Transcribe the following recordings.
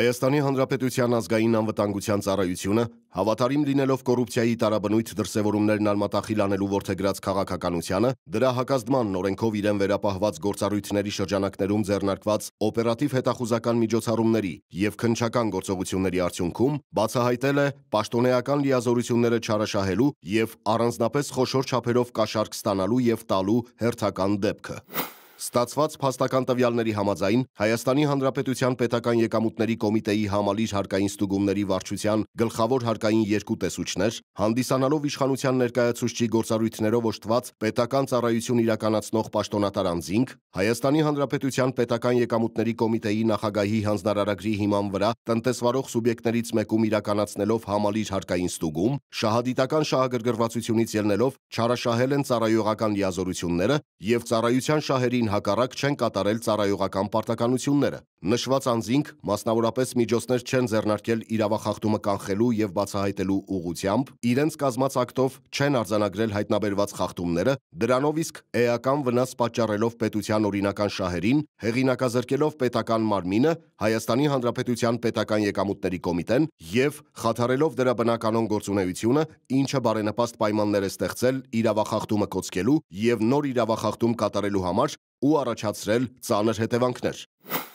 Հայաստանի Հանրապետության ազգային անվտանգության ծառայությունը հավատարիմ լինելով կոռուպցիայի տարաբնույթ դրսևորումներն արմատախիլ անելու ворթեգրած քաղաքականությանը դրա հակազդման օրենքով իրեն վերապահված գործառույթների շրջանակներում ձեռնարկված օպերատիվ հետախուզական միջոցառումների եւ քննչական գործողությունների արդյունքում բացահայտել է պաշտոնեական լիազորությունները չարաշահելու եւ առանձնապես խոշոր չափերով կաշառք ստանալու եւ տալու հերթական դեպքը Ստացված փաստական տվյալների համաձայն Հայաստանի Հանրապետության Պետական Եկամուտների Կոմիտեի համալիր հարկային ստուգումների վարչության գլխավոր հարկային երկու տեսուչներ, հանդիսանալով իշխանության ներկայացուցչի գործառույթներով օժտված պետական ծառայություն իրականացնող պաշտոնատար անձինք, Հայաստանի Հանրապետության Պետական Եկամուտների Կոմիտեի նախագահի հանձնարարագրի հիման վրա տնտեսվարող սուբյեկտներից մեկում իրականացնելով համալիր հարկային ստուգում, շահադիտական շահագրգռվածությունից ելնելով չարաշահել են ծառայողական լիազորությունները եւ ծառայության շահերին հակառակ չեն կատարել ծառայողական պարտականությունները։ Նշված անձինք մասնավորապես միջոցներ չեն ձեռնարկել իրավախախտումը կանխելու եւ բացահայտելու ուղությամբ, իրենց կազմած ակտով չեն արձանագրել հայտնաբերված խախտումները, դրանով իսկ էական վնաս պատճառելով պետության օրինական շահերին, հեղինակազրկելով պետական մարմինը, Հայաստանի Հանրապետության պետական եկամուտների կոմիտեն եւ խաթարելով դրա բնականոն գործունեությունը, ինչը բարենպաստ պայմաններ է ստեղծել իրավախախտումը կոչկելու եւ նոր իրավախախտում կատարելու համար ու առաջացրել ծանր հետևանքներ։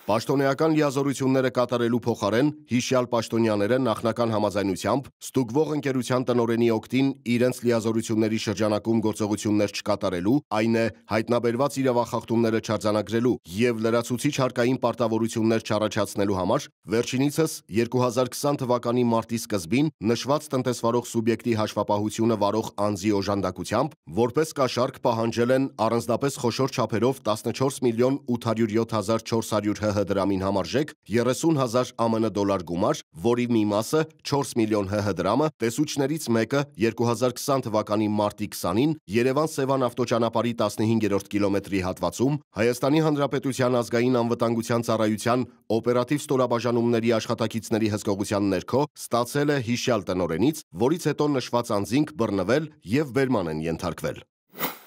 Պաշտոնեական լիազորությունները կատարելու փոխարեն հիշյալ պաշտոնյաները նախնական համաձայնությամբ ստուգվող ընկերության տնօրենի օգտին իրենց լիազորությունների շրջանակում գործողություններ չկատարելու, այն է հայտնաբերված իրավախախտումները չարձանագրելու եւ լրացուցիչ հարկային պարտավորություններ չառաջացնելու համար վերջինիցս 2020 թվականի մարտի սկզբին նշված տնտեսվարող սուբյեկտի հաշվապահությունը վարող անձի օժանդակությամբ որպես կաշառք պահանջել են առանձնապես խոշոր չափերով 14 միլիոն 807 հազար 400 հ ՀՀ դրամին համարժեք 30 հազար ԱՄՆ դոլար գումար, որի մի մասը 4 միլիոն ՀՀ դրամը տեսուչներից մեկը 2020 թվականի մարտի 20-ին Երևան-Սևան ավտոճանապարհի 15-րդ կիլոմետրի հատվածում Հայաստանի Հանրապետության ազգային անվտանգության ծառայության օպերատիվ ստորաբաժանումների աշխատակիցների հսկողության ներքո ստացել է հիշյալ տնօրենից, որից հետո նշված անձինք բռնվել եւ վերման են ենթարկվել։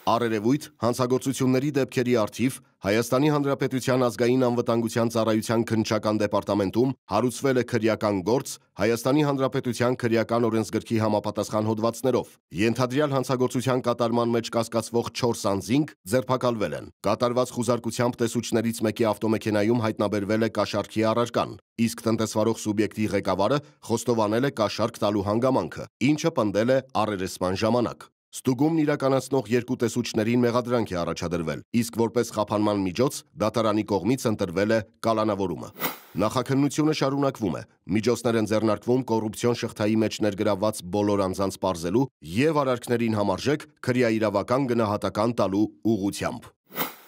Արերևույթ հանցագործությունների դեպքերի արդիվ Հայաստանի Հանրապետության ազգային անվտանգության ծառայության քննչական դեպարտամենտում հարուցվել է քրեական գործ Հայաստանի Հանրապետության քրեական օրենսգրքի համապատասխան հոդվածներով։ Ենթադրյալ հանցագործության կատարման մեջ կասկածվող 4 անձինք ձերբակալվել են։ Կատարված խուզարկությամբ տեսուչներից մեկի ավտոմեքենայում հայտնաբերվել է կաշառքի առարկան, իսկ տնտեսվարող սուբյեկտի ղեկավարը խոստովանել է կաշառք տալու հանգամանքը, ինչը պնդել է առերեսման ժամանակ։ Ստուգումն իրականացնող երկու տեսուչներին մեղադրանք է առաջադրվել, իսկ որպես խափանման միջոց դատարանի կողմից ընտրվել է կալանավորումը։ Նախաքննությունը շարունակվում է։ Միջոցներ են ձեռնարկվում կոռուպցիոն շղթայի մեջ ներգրավված բոլոր անձանց պարզելու եւ արարքներին համարժեք քրեաիրավական գնահատական տալու ուղղությամբ։